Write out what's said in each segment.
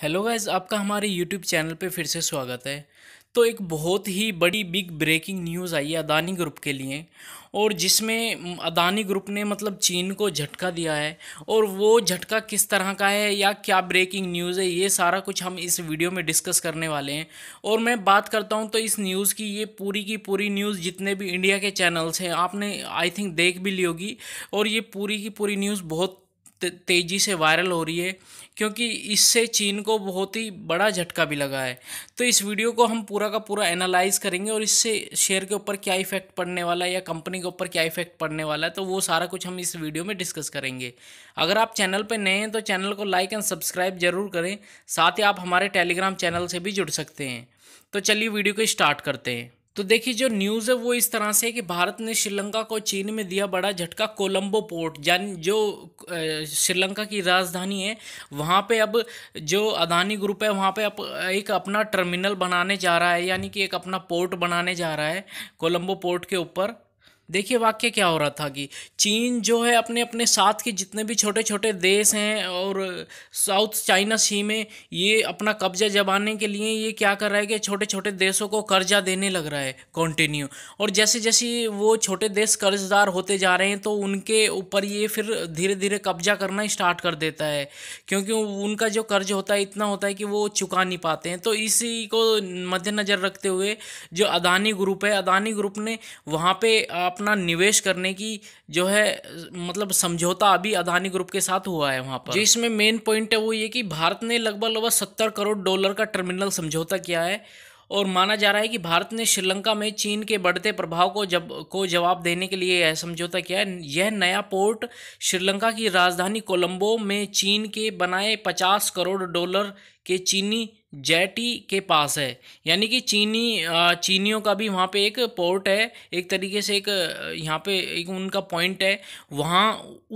hello guys आपका हमारे YouTube channel पे फिर से स्वागत है तो एक बहुत ही बड़ी बिग ब्रेकिंग न्यूज़ आई है अदानी ग्रुप के लिए और जिसमें अदानी ग्रुप ने मतलब चीन को झटका दिया है और वो झटका किस तरह का है या क्या ब्रेकिंग न्यूज़ है ये सारा कुछ हम इस वीडियो में डिस्कस करने वाले हैं और मैं बात करता हूँ तो इस न्यूज़ की ये पूरी की पूरी न्यूज़ जितने भी इंडिया के चैनल्स हैं आपने आई थिंक देख भी ली होगी और ये पूरी की पूरी न्यूज़ बहुत तेज़ी से वायरल हो रही है क्योंकि इससे चीन को बहुत ही बड़ा झटका भी लगा है तो इस वीडियो को हम पूरा का पूरा एनालाइज करेंगे और इससे शेयर के ऊपर क्या इफेक्ट पड़ने वाला है या कंपनी के ऊपर क्या इफेक्ट पड़ने वाला है तो वो सारा कुछ हम इस वीडियो में डिस्कस करेंगे अगर आप चैनल पर नए हैं तो चैनल को लाइक एंड सब्सक्राइब जरूर करें साथ ही आप हमारे टेलीग्राम चैनल से भी जुड़ सकते हैं तो चलिए वीडियो को स्टार्ट करते हैं तो देखिए जो न्यूज़ है वो इस तरह से है कि भारत ने श्रीलंका को चीन में दिया बड़ा झटका कोलंबो पोर्ट जान जो श्रीलंका की राजधानी है वहाँ पे अब जो अदानी ग्रुप है वहाँ पे अब एक अपना टर्मिनल बनाने जा रहा है यानी कि एक अपना पोर्ट बनाने जा रहा है कोलंबो पोर्ट के ऊपर देखिए वाक्य क्या हो रहा था कि चीन जो है अपने अपने साथ के जितने भी छोटे छोटे देश हैं और साउथ चाइना सी में ये अपना कब्जा जमाने के लिए ये क्या कर रहा है कि छोटे छोटे देशों को कर्जा देने लग रहा है कंटिन्यू और जैसे जैसे वो छोटे देश कर्जदार होते जा रहे हैं तो उनके ऊपर ये फिर धीरे धीरे कब्जा करना स्टार्ट कर देता है क्योंकि उनका जो कर्ज होता है इतना होता है कि वो चुका नहीं पाते हैं तो इसी को मद्देनज़र रखते हुए जो अदानी ग्रुप है अदानी ग्रुप ने वहाँ पर अपना अपना निवेश करने की जो है मतलब समझौता अभी अदानी ग्रुप के साथ हुआ है वहाँ पर जिसमें इसमें मेन पॉइंट है वो ये कि भारत ने लगभग लगभग सत्तर करोड़ डॉलर का टर्मिनल समझौता किया है और माना जा रहा है कि भारत ने श्रीलंका में चीन के बढ़ते प्रभाव को जब को जवाब देने के लिए यह समझौता किया है यह नया पोर्ट श्रीलंका की राजधानी कोलंबो में चीन के बनाए 50 करोड़ डॉलर के चीनी जैटी के पास है यानी कि चीनी चीनियों का भी वहाँ पे एक पोर्ट है एक तरीके से एक यहाँ पे एक उनका पॉइंट है वहाँ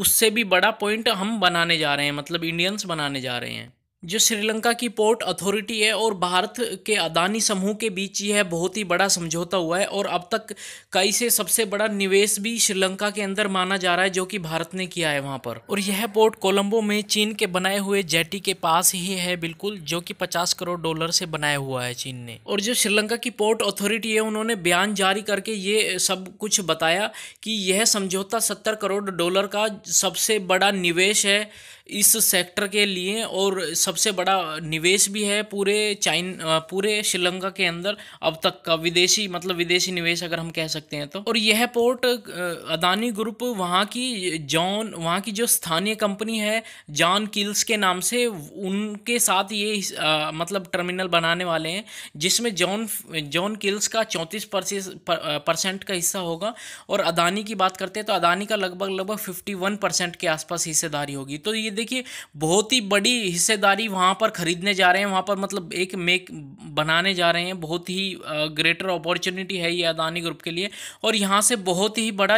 उससे भी बड़ा पॉइंट हम बनाने जा रहे हैं मतलब इंडियंस बनाने जा रहे हैं जो श्रीलंका की पोर्ट अथॉरिटी है और भारत के अदानी समूह के बीच यह बहुत ही बड़ा समझौता हुआ है और अब तक कई से सबसे बड़ा निवेश भी श्रीलंका के अंदर माना जा रहा है जो कि भारत ने किया है वहां पर और यह पोर्ट कोलंबो में चीन के बनाए हुए जेटी के पास ही है बिल्कुल जो कि पचास करोड़ डॉलर से बनाया हुआ है चीन ने और जो श्रीलंका की पोर्ट अथॉरिटी है उन्होंने बयान जारी करके ये सब कुछ बताया कि यह समझौता सत्तर करोड़ डॉलर का सबसे बड़ा निवेश है इस सेक्टर के लिए और सबसे बड़ा निवेश भी है पूरे चाइन पूरे श्रीलंका के अंदर अब तक का विदेशी मतलब विदेशी निवेश अगर हम कह सकते हैं तो और यह पोर्ट अदानी ग्रुप वहाँ की जॉन वहाँ की जो स्थानीय कंपनी है जॉन किल्स के नाम से उनके साथ ये आ, मतलब टर्मिनल बनाने वाले हैं जिसमें जॉन जॉन किल्स का चौंतीस परसेंट का हिस्सा होगा और अदानी की बात करते हैं तो अदानी का लगभग लगभग फिफ्टी वन परसेंट के आसपास हिस्सेदारी होगी तो ये देखिए बहुत ही बड़ी हिस्सेदारी वहाँ पर ख़रीदने जा रहे हैं वहाँ पर मतलब एक मेक बनाने जा रहे हैं बहुत ही ग्रेटर अपॉर्चुनिटी है ये अदानी ग्रुप के लिए और यहाँ से बहुत ही बड़ा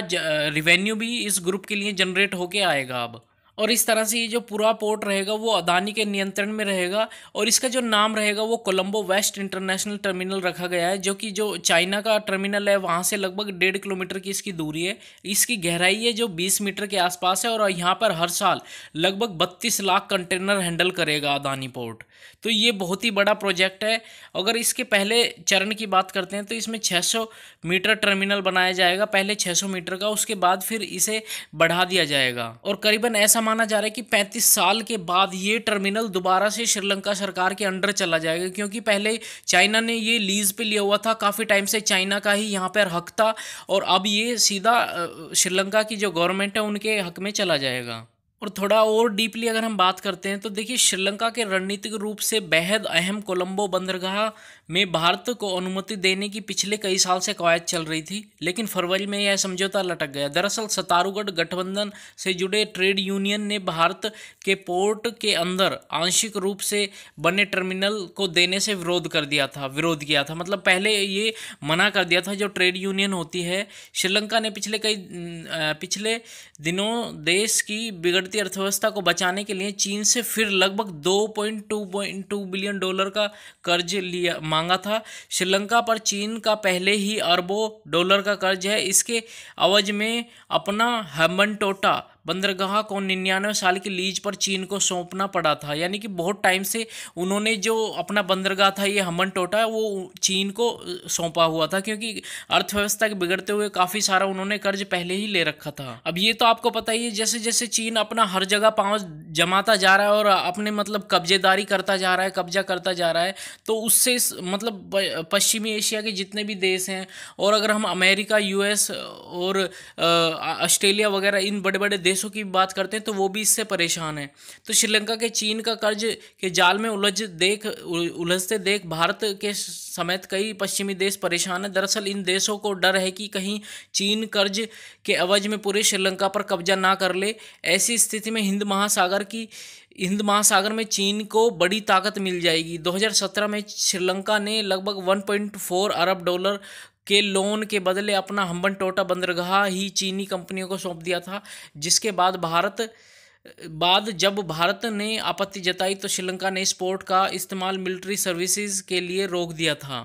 रिवेन्यू भी इस ग्रुप के लिए जनरेट होके आएगा अब और इस तरह से ये जो पूरा पोर्ट रहेगा वो अदानी के नियंत्रण में रहेगा और इसका जो नाम रहेगा वो कोलंबो वेस्ट इंटरनेशनल टर्मिनल रखा गया है जो कि जो चाइना का टर्मिनल है वहाँ से लगभग डेढ़ किलोमीटर की इसकी दूरी है इसकी गहराई है जो बीस मीटर के आसपास है और यहाँ पर हर साल लगभग बत्तीस लाख कंटेनर हैंडल करेगा अदानी पोर्ट तो ये बहुत ही बड़ा प्रोजेक्ट है अगर इसके पहले चरण की बात करते हैं तो इसमें 600 मीटर टर्मिनल बनाया जाएगा पहले 600 मीटर का उसके बाद फिर इसे बढ़ा दिया जाएगा और करीबन ऐसा माना जा रहा है कि पैंतीस साल के बाद ये टर्मिनल दोबारा से श्रीलंका सरकार के अंडर चला जाएगा क्योंकि पहले चाइना ने ये लीज़ पे लिया हुआ था काफ़ी टाइम से चाइना का ही यहाँ पर हक था और अब ये सीधा श्रीलंका की जो गवर्नमेंट है उनके हक में चला जाएगा और थोड़ा और डीपली अगर हम बात करते हैं तो देखिए श्रीलंका के रणनीतिक रूप से बेहद अहम कोलंबो बंदरगाह में भारत को अनुमति देने की पिछले कई साल से कवायद चल रही थी लेकिन फरवरी में यह समझौता लटक गया दरअसल सतारूगढ़ गठबंधन से जुड़े ट्रेड यूनियन ने भारत के पोर्ट के अंदर आंशिक रूप से बने टर्मिनल को देने से विरोध कर दिया था विरोध किया था मतलब पहले ये मना कर दिया था जो ट्रेड यूनियन होती है श्रीलंका ने पिछले कई पिछले दिनों देश की बिगड़ कुदरती अर्थव्यवस्था को बचाने के लिए चीन से फिर लगभग दो point two point two billion dollar का कर्ज लिया मांगा था श्रीलंका पर चीन का पहले ही अरबों डॉलर का कर्ज है इसके अवज में अपना हेमन टोटा बंदरगाह को निन्यानवे साल की लीज पर चीन को सौंपना पड़ा था यानी कि बहुत टाइम से उन्होंने जो अपना बंदरगाह था ये हमन टोटा वो चीन को सौंपा हुआ था क्योंकि अर्थव्यवस्था के बिगड़ते हुए काफ़ी सारा उन्होंने कर्ज पहले ही ले रखा था अब ये तो आपको पता ही है जैसे जैसे चीन अपना हर जगह पाँव जमाता जा रहा है और अपने मतलब कब्जेदारी करता जा रहा है कब्जा करता जा रहा है तो उससे मतलब पश्चिमी एशिया के जितने भी देश हैं और अगर हम अमेरिका यूएस और ऑस्ट्रेलिया वगैरह इन बड़े बड़े देश देशों की बात करते हैं तो वो भी इससे परेशान है तो श्रीलंका के चीन का कर्ज के जाल में उलझ देख उलझते देख भारत के समेत कई पश्चिमी देश परेशान है दरअसल इन देशों को डर है कि कहीं चीन कर्ज के अवज में पूरे श्रीलंका पर कब्जा ना कर ले ऐसी स्थिति में हिंद महासागर की हिंद महासागर में चीन को बड़ी ताकत मिल जाएगी 2017 में श्रीलंका ने लगभग 1.4 अरब डॉलर के लोन के बदले अपना हम्बन टोटा बंदरगाह ही चीनी कंपनियों को सौंप दिया था जिसके बाद भारत बाद जब भारत ने आपत्ति जताई तो श्रीलंका ने इस पोर्ट का इस्तेमाल मिलिट्री सर्विसेज के लिए रोक दिया था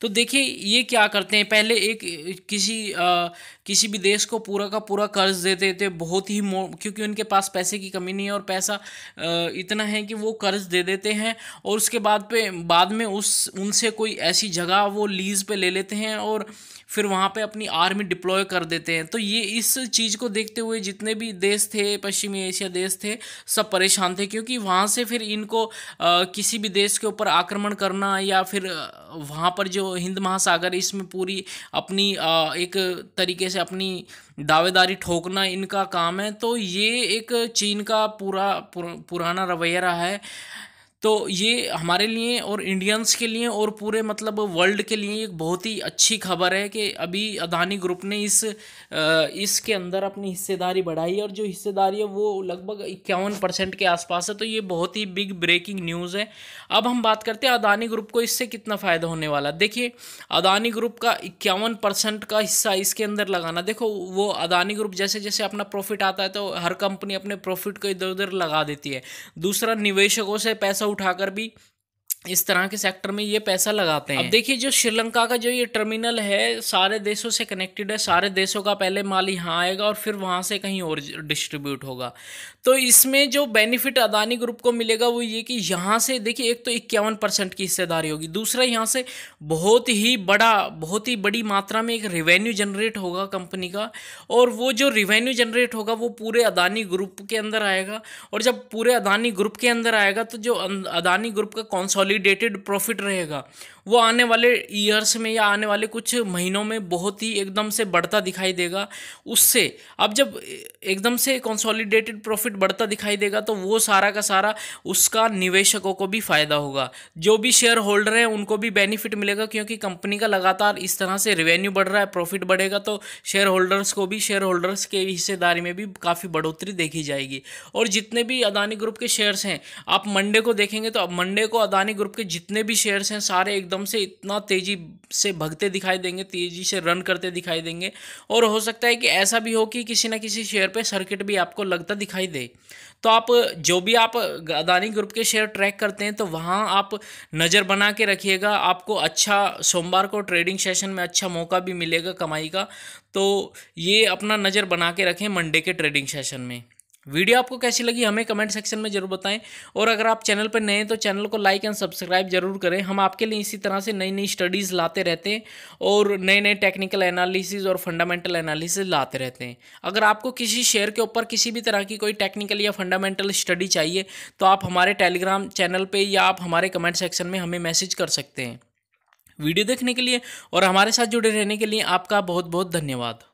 तो देखिए ये क्या करते हैं पहले एक किसी आ, किसी भी देश को पूरा का पूरा कर्ज देते थे बहुत ही क्योंकि उनके पास पैसे की कमी नहीं है और पैसा आ, इतना है कि वो कर्ज दे देते हैं और उसके बाद पे बाद में उस उनसे कोई ऐसी जगह वो लीज़ पे ले लेते हैं और फिर वहाँ पे अपनी आर्मी डिप्लॉय कर देते हैं तो ये इस चीज़ को देखते हुए जितने भी देश थे पश्चिमी एशिया देश थे सब परेशान थे क्योंकि वहाँ से फिर इनको आ, किसी भी देश के ऊपर आक्रमण करना या फिर वहाँ पर जो हिंद महासागर इसमें पूरी अपनी एक तरीके से अपनी दावेदारी ठोकना इनका काम है तो ये एक चीन का पूरा पुर, पुराना रवैया रहा है तो ये हमारे लिए और इंडियंस के लिए और पूरे मतलब वर्ल्ड के लिए एक बहुत ही अच्छी खबर है कि अभी अदानी ग्रुप ने इस इसके अंदर अपनी हिस्सेदारी बढ़ाई है और जो हिस्सेदारी है वो लगभग इक्यावन परसेंट के आसपास है तो ये बहुत ही बिग ब्रेकिंग न्यूज़ है अब हम बात करते हैं अदानी ग्रुप को इससे कितना फ़ायदा होने वाला देखिए अदानी ग्रुप का इक्यावन परसेंट का हिस्सा इसके अंदर लगाना देखो वो अदानी ग्रुप जैसे जैसे अपना प्रॉफिट आता है तो हर कंपनी अपने प्रॉफिट को इधर उधर लगा देती है दूसरा निवेशकों से पैसा उठाकर भी इस तरह के सेक्टर में ये पैसा लगाते हैं अब देखिए जो श्रीलंका का जो ये टर्मिनल है सारे देशों से कनेक्टेड है सारे देशों का पहले माल यहाँ आएगा और फिर वहाँ से कहीं और डिस्ट्रीब्यूट होगा तो इसमें जो बेनिफिट अदानी ग्रुप को मिलेगा वो ये कि यहाँ से देखिए एक तो इक्यावन परसेंट की हिस्सेदारी होगी दूसरा यहाँ से बहुत ही बड़ा बहुत ही बड़ी मात्रा में एक रिवेन्यू जनरेट होगा कंपनी का और वो जो रिवेन्यू जनरेट होगा वो पूरे अदानी ग्रुप के अंदर आएगा और जब पूरे अदानी ग्रुप के अंदर आएगा तो जो अदानी ग्रुप का कौनसॉल कंसोलिडेटेड प्रॉफिट रहेगा वो आने वाले ईयर्स में या आने वाले कुछ महीनों में बहुत ही एकदम से बढ़ता दिखाई देगा उससे अब जब एकदम से कंसोलिडेटेड प्रॉफिट बढ़ता दिखाई देगा तो वो सारा का सारा उसका निवेशकों को भी फ़ायदा होगा जो भी शेयर होल्डर हैं उनको भी बेनिफिट मिलेगा क्योंकि कंपनी का लगातार इस तरह से रेवेन्यू बढ़ रहा है प्रॉफिट बढ़ेगा तो शेयर होल्डर्स को भी शेयर होल्डर्स के हिस्सेदारी में भी काफ़ी बढ़ोतरी देखी जाएगी और जितने भी अदानी ग्रुप के शेयर्स हैं आप मंडे को देखेंगे तो मंडे को अदानी ग्रुप के जितने भी शेयर्स हैं सारे एकदम से इतना तेज़ी से भगते दिखाई देंगे तेज़ी से रन करते दिखाई देंगे और हो सकता है कि ऐसा भी हो कि किसी ना किसी शेयर पे सर्किट भी आपको लगता दिखाई दे तो आप जो भी आप अदानी ग्रुप के शेयर ट्रैक करते हैं तो वहाँ आप नज़र बना के रखिएगा आपको अच्छा सोमवार को ट्रेडिंग सेशन में अच्छा मौका भी मिलेगा कमाई का तो ये अपना नज़र बना के रखें मंडे के ट्रेडिंग सेशन में वीडियो आपको कैसी लगी हमें कमेंट सेक्शन में जरूर बताएं और अगर आप चैनल पर नए हैं तो चैनल को लाइक एंड सब्सक्राइब जरूर करें हम आपके लिए इसी तरह से नई नई स्टडीज़ लाते रहते हैं और नए नए टेक्निकल एनालिसिस और फंडामेंटल एनालिसिस लाते रहते हैं अगर आपको किसी शेयर के ऊपर किसी भी तरह की कोई टेक्निकल या फंडामेंटल स्टडी चाहिए तो आप हमारे टेलीग्राम चैनल पर या आप हमारे कमेंट सेक्शन में हमें मैसेज कर सकते हैं वीडियो देखने के लिए और हमारे साथ जुड़े रहने के लिए आपका बहुत बहुत धन्यवाद